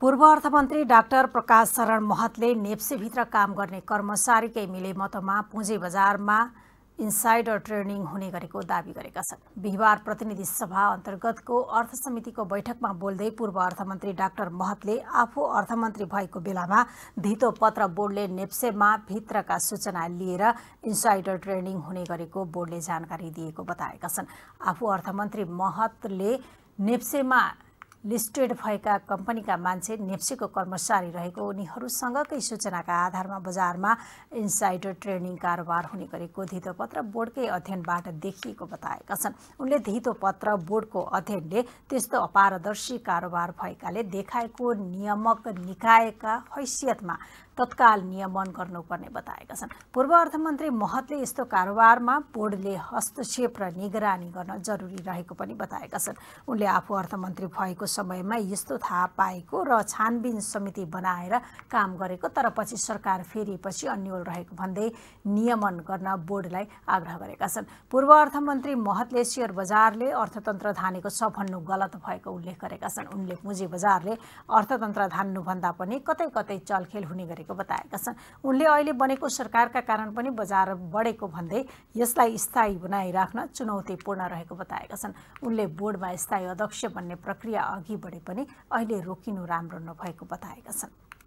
पूर्व अर्थमन्त्री डाक्टर प्रकाश शरण महतले नेप्सेभित्र काम गर्ने कर्मचारीकै मिलेमतमा पुँजी बजारमा इन्साइडर ट्रेनिङ हुने गरेको दावी गरेका छन् बिहिबार प्रतिनिधि सभा अन्तर्गतको अर्थ समितिको बैठकमा बोल्दै पूर्व अर्थमन्त्री डाक्टर महतले आफू अर्थमन्त्री भएको बेलामा धितो पत्र बोर्डले नेप्सेमा भित्रका सूचना लिएर इन्साइडर ट्रेनिङ हुने गरेको बोर्डले जानकारी दिएको बताएका छन् आफू अर्थमन्त्री महतले नेप्सेमा लिस्टेड भएका कम्पनीका मान्छे नेप्सीको कर्मचारी रहेको उनीहरूसँगकै सूचनाका आधारमा बजारमा इन्साइडर ट्रेडिङ कारोबार हुने गरेको धितोपत्र बोर्डकै अध्ययनबाट देखिएको बताएका छन् उनले धितोपत्र बोर्डको अध्ययनले त्यस्तो अपारदर्शी कारोबार भएकाले देखाएको नियामक निकायका हैसियतमा तत्काल नियमन गर्नुपर्ने बताएका छन् पूर्व अर्थमन्त्री महतले यस्तो कारोबारमा बोर्डले हस्तक्षेप र निगरानी गर्न जरुरी रहेको पनि बताएका छन् उनले आफू अर्थमन्त्री भएको समयमा यस्तो थाहा पाएको र छानबिन समिति बनाएर काम गरेको तर पछि सरकार फेरिएपछि अन्यल रहेको भन्दै नियमन गर्न बोर्डलाई आग्रह गरेका छन् पूर्व अर्थमन्त्री महतले सेयर बजारले अर्थतन्त्र धानेको छ भन्नु गलत भएको उल्लेख गरेका छन् उनले पुँजी बजारले अर्थतन्त्र धान्नुभन्दा पनि कतै कतै चलखेल हुने गरेको गरेको बताएका छन् उनले अहिले बनेको सरकारका कारण पनि बजार बढेको भन्दै यसलाई स्थायी बनाइराख्न चुनौतीपूर्ण रहेको बताएका छन् उनले बोर्डमा स्थायी अध्यक्ष बन्ने प्रक्रिया अघि बढे पनि अहिले रोकिनु राम्रो नभएको बताएका छन्